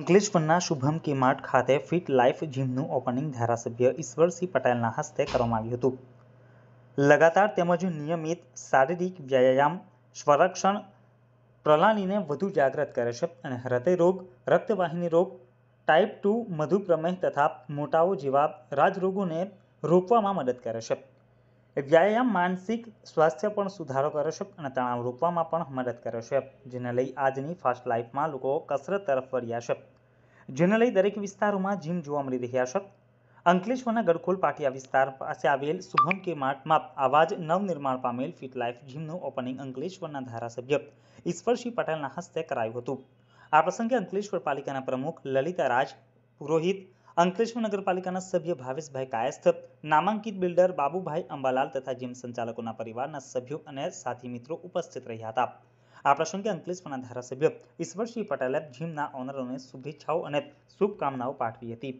અંકલેશ્વરના શુભમ કિમાર્ટ ખાતે fit life જીમનું opening ધારાસભ્ય ઈશ્વરસિંહ પટેલના હસ્તે કરવામાં આવ્યું હતું લગાતાર તેમજ નિયમિત શારીરિક વ્યાયામ સ્વરક્ષણ પ્રણાલીને વધુ જાગૃત કરે છે અને હૃદયરોગ રક્તવાહિની રોગ ટાઈપ ટુ મધુપ્રમેહ તથા મોટાઓ જેવા રાજરોગોને રોકવામાં મદદ કરે છે વ્યાયામ માનસિક સ્વાસ્થ્ય પણ સુધારો કરે છે અને તણાવ રોકવામાં પણ મદદ કરે છે જેને લઈ આજની ફાસ્ટ લાઈફમાં લોકો કસરત તરફ વળ્યા છે જેને લઈ દરેક વિસ્તારોમાં જીમ જોવા મળી રહ્યા છે અંકલેશ્વરના ગડખોલ પાટિયા વિસ્તાર પાસે આવેલ શુભમ કે માર્ટમાં આવા જ નવનિર્માણ પામેલ ફિટ લાઈફ જીમનું ઓપનિંગ અંકલેશ્વરના ધારાસભ્ય ઈશ્વરસિંહ પટેલના હસ્તે કરાયું હતું આ પ્રસંગે અંકલેશ્વર પાલિકાના પ્રમુખ લલિતા રાજ પુરોહિત અંકલેશ્વર નગરપાલિકાના સભ્ય ભાવેશભાઈ કાયસ્થ નામાંકિત બિલ્ડર બાબુભાઈ અંબાલાલ તથા જીમ સંચાલકોના પરિવારના સભ્યો અને સાથી મિત્રો ઉપસ્થિત રહ્યા હતા આ પ્રસંગે અંકલેશ્વરના ધારાસભ્ય ઈશ્વરસિંહ પટેલે જીમના ઓનરોને શુભેચ્છાઓ અને શુભકામનાઓ પાઠવી હતી